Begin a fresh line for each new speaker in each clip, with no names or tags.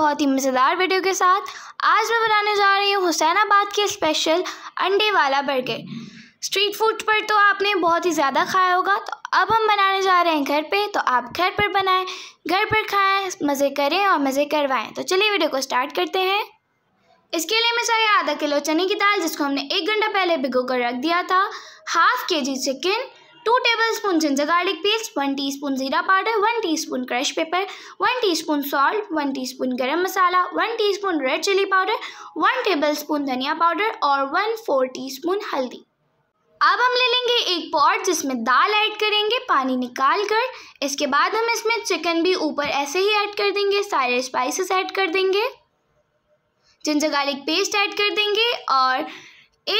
बहुत ही मज़ेदार वीडियो के साथ आज मैं बनाने जा रही हूँ हुसैनाबाद के स्पेशल अंडे वाला बर्गर स्ट्रीट फूड पर तो आपने बहुत ही ज़्यादा खाया होगा तो अब हम बनाने जा रहे हैं घर पे तो आप घर पर बनाएं घर पर खाएं मज़े करें और मज़े करवाएं तो चलिए वीडियो को स्टार्ट करते हैं इसके लिए मैं चाहिए आधा किलो चने की दाल जिसको हमने एक घंटा पहले भिगो कर रख दिया था half K G chicken two tablespoon ginger garlic paste one teaspoon जीरा powder one teaspoon crush pepper one teaspoon salt one teaspoon garam masala one teaspoon red chilli powder one tablespoon धनिया powder और one four teaspoon हल्दी अब हम ले लेंगे एक pot जिसमें दाल ऐड करेंगे पानी निकाल कर इसके बाद हम इसमें चिकन भी ऊपर ऐसे ही ऐड कर देंगे सारे स्पाइसेस ऐड कर देंगे जिंजर गार्लिक पेस्ट ऐड कर देंगे और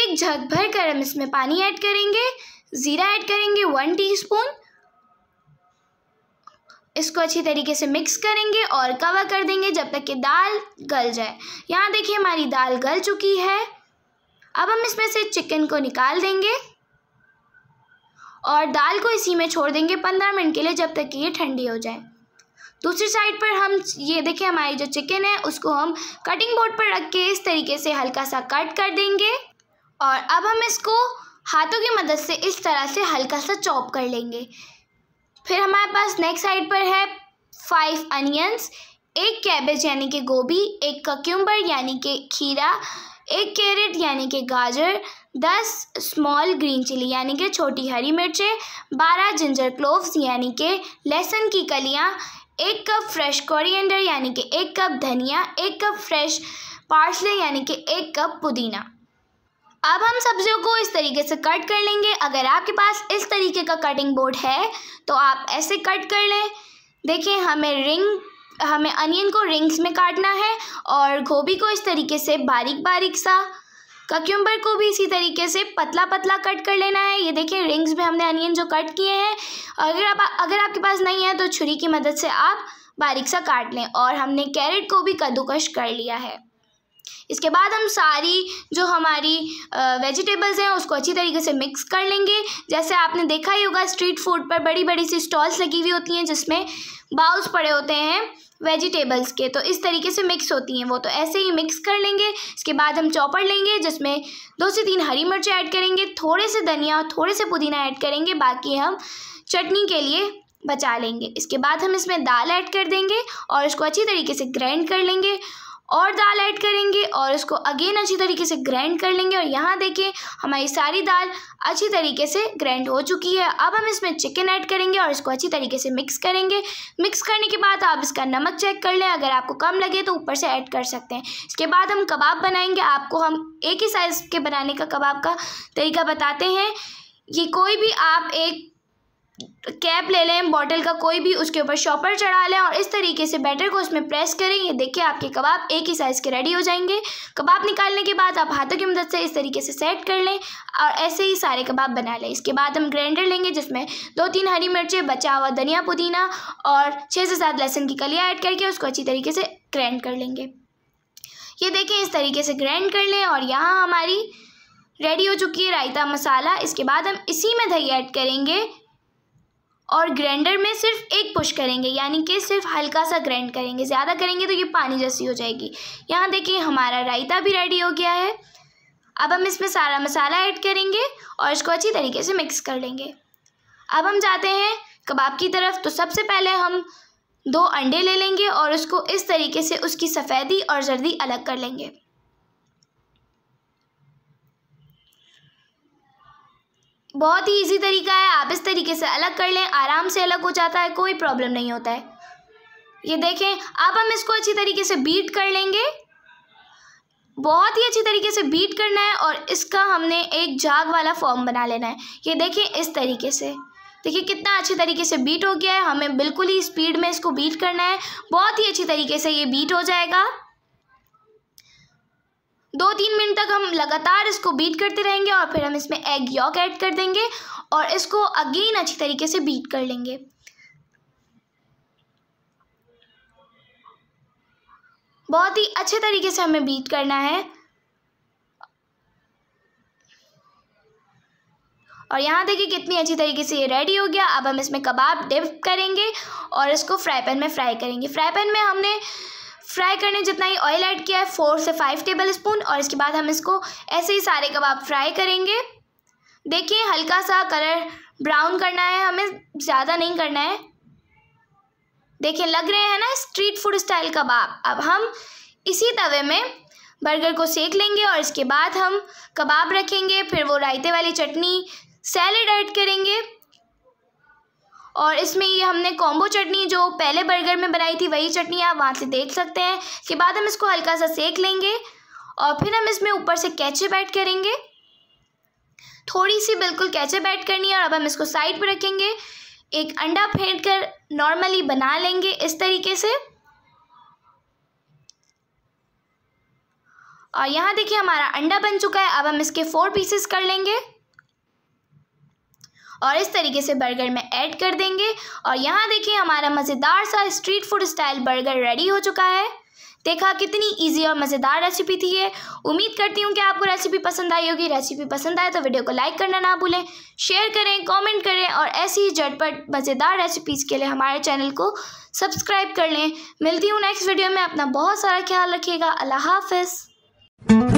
एक झग भर कर हम इसमें पानी ऐड करेंगे ज़ीरा ऐड करेंगे वन टीस्पून इसको अच्छी तरीके से मिक्स करेंगे और कवर कर देंगे जब तक कि दाल गल जाए यहाँ देखिए हमारी दाल गल चुकी है अब हम इसमें से चिकन को निकाल देंगे और दाल को इसी में छोड़ देंगे पंद्रह मिनट के लिए जब तक कि ये ठंडी हो जाए दूसरी साइड पर हम ये देखिए हमारी जो चिकन है उसको हम कटिंग बोर्ड पर रख के इस तरीके से हल्का सा कट कर देंगे और अब हम इसको हाथों की मदद से इस तरह से हल्का सा चॉप कर लेंगे फिर हमारे पास नेक्स्ट साइड पर है फाइव अनियंस एक कैबेज यानी कि गोभी एक ककम्बर यानी कि खीरा एक कैरेट यानी कि गाजर दस स्मॉल ग्रीन चिली यानी कि छोटी हरी मिर्चें बारह जिंजर क्लोव्स यानी कि लहसुन की कलियाँ एक कप फ्रेश कोरिएंडर यानी कि एक कप धनिया एक कप फ्रेश पार्सले यानी कि एक कप पुदीना अब हम सब्जियों को इस तरीके से कट कर लेंगे अगर आपके पास इस तरीके का कटिंग बोर्ड है तो आप ऐसे कट कर लें देखिए हमें रिंग हमें अनियन को रिंग्स में काटना है और गोभी को इस तरीके से बारीक बारीक सा ककम्बर को भी इसी तरीके से पतला पतला कट कर लेना है ये देखिए रिंग्स में हमने अनियन जो कट किए हैं अगर आप अगर आपके पास नहीं है तो छुरी की मदद से आप बारीक सा काट लें और हमने कैरेट को भी कद्दूकश कर लिया है इसके बाद हम सारी जो हमारी वेजिटेबल्स हैं उसको अच्छी तरीके से मिक्स कर लेंगे जैसे आपने देखा ही होगा स्ट्रीट फूड पर बड़ी बड़ी सी स्टॉल्स लगी हुई होती हैं जिसमें बाउल्स पड़े होते हैं वेजिटेबल्स के तो इस तरीके से मिक्स होती हैं वो तो ऐसे ही मिक्स कर लेंगे इसके बाद हम चॉपर लेंगे जिसमें दो से तीन हरी मिर्च ऐड करेंगे थोड़े से धनिया थोड़े से पुदीना ऐड करेंगे बाकी हम चटनी के लिए बचा लेंगे इसके बाद हम इसमें दाल ऐड कर देंगे और इसको अच्छी तरीके से ग्राइंड कर लेंगे और दाल ऐड करेंगे और इसको अगेन अच्छी तरीके से ग्राइंड कर लेंगे और यहाँ देखिए हमारी सारी दाल अच्छी तरीके से ग्राइंड हो चुकी है अब हम इसमें चिकन ऐड करेंगे और इसको अच्छी तरीके से मिक्स करेंगे मिक्स करने के बाद आप इसका नमक चेक कर लें अगर आपको कम लगे तो ऊपर से ऐड कर सकते हैं इसके बाद हम कबाब बनाएंगे आपको हम एक ही साइज़ के बनाने का कबाब का तरीका बताते हैं ये कोई भी आप एक कैप ले लें बॉटल का कोई भी उसके ऊपर शॉपर चढ़ा लें और इस तरीके से बैटर को उसमें प्रेस करें ये देखिए आपके कबाब एक ही साइज़ के रेडी हो जाएंगे कबाब निकालने के बाद आप हाथों की मदद से इस तरीके से सेट कर लें और ऐसे ही सारे कबाब बना लें इसके बाद हम ग्राइंडर लेंगे जिसमें दो तीन हरी मिर्चें बचा हुआ धनिया पुदीना और छः से सात लहसुन की कलियाँ ऐड करके उसको अच्छी तरीके से ग्राइंड कर लेंगे ये देखें इस तरीके से ग्राइंड कर लें और यहाँ हमारी रेडी हो चुकी है रायता मसाला इसके बाद हम इसी में दही ऐड करेंगे और ग्राइंडर में सिर्फ एक पुश करेंगे यानी कि सिर्फ हल्का सा ग्राइंड करेंगे ज़्यादा करेंगे तो ये पानी जैसी हो जाएगी यहाँ देखिए हमारा रायता भी रेडी हो गया है अब हम इसमें सारा मसाला ऐड करेंगे और इसको अच्छी तरीके से मिक्स कर लेंगे अब हम जाते हैं कबाब की तरफ तो सबसे पहले हम दो अंडे ले लेंगे और उसको इस तरीके से उसकी सफ़ेदी और जर्दी अलग कर लेंगे बहुत ही इजी तरीका है आप इस तरीके से अलग कर लें आराम से अलग हो जाता है कोई प्रॉब्लम नहीं होता है ये देखें अब हम इसको अच्छी तरीके से बीट कर लेंगे बहुत ही अच्छी तरीके से बीट करना है और इसका हमने एक जाग वाला फॉर्म बना लेना है ये देखें इस तरीके से देखिए कितना अच्छे तरीके से बीट हो गया है हमें बिल्कुल ही स्पीड में इसको बीट करना है बहुत ही अच्छी तरीके से ये बीट हो जाएगा दो तीन मिनट तक हम लगातार इसको बीट करते रहेंगे और फिर हम इसमें एग यॉक ऐड कर देंगे और इसको अगेन अच्छी तरीके से बीट कर लेंगे बहुत ही अच्छे तरीके से हमें बीट करना है और यहाँ देखिए कितनी अच्छी तरीके से ये रेडी हो गया अब हम इसमें कबाब डिप करेंगे और इसको फ्राई पैन में फ्राई करेंगे फ्राई पैन में हमने फ्राई करने जितना ही ऑयल ऐड किया है फोर से फाइव टेबल स्पून और इसके बाद हम इसको ऐसे ही सारे कबाब फ्राई करेंगे देखिए हल्का सा कलर ब्राउन करना है हमें ज़्यादा नहीं करना है देखिए लग रहे हैं ना स्ट्रीट फूड स्टाइल कबाब अब हम इसी तवे में बर्गर को सेक लेंगे और इसके बाद हम कबाब रखेंगे फिर वो रायते वाली चटनी सैलेड ऐड करेंगे और इसमें ये हमने कॉम्बो चटनी जो पहले बर्गर में बनाई थी वही चटनी आप वहाँ से देख सकते हैं इसके बाद हम इसको हल्का सा सेक लेंगे और फिर हम इसमें ऊपर से कैचअप ऐड करेंगे थोड़ी सी बिल्कुल कैचअप ऐड करनी है और अब हम इसको साइड पर रखेंगे एक अंडा फेंट कर नॉर्मली बना लेंगे इस तरीके से और यहाँ देखिए हमारा अंडा बन चुका है अब हम इसके फोर पीसेस कर लेंगे और इस तरीके से बर्गर में ऐड कर देंगे और यहाँ देखिए हमारा मज़ेदार सा street food style burger ready हो चुका है देखा कितनी इजी और मज़ेदार रेसिपी थी ये उम्मीद करती हूँ कि आपको रेसिपी पसंद आई होगी रेसिपी पसंद आए तो वीडियो को लाइक करना ना भूलें शेयर करें कमेंट करें और ऐसी ही झटपट मज़ेदार रेसिपीज़ के लिए हमारे चैनल को सब्सक्राइब कर लें मिलती हूँ नेक्स्ट वीडियो में अपना बहुत सारा ख्याल रखिएगा अल्लाह हाफिज़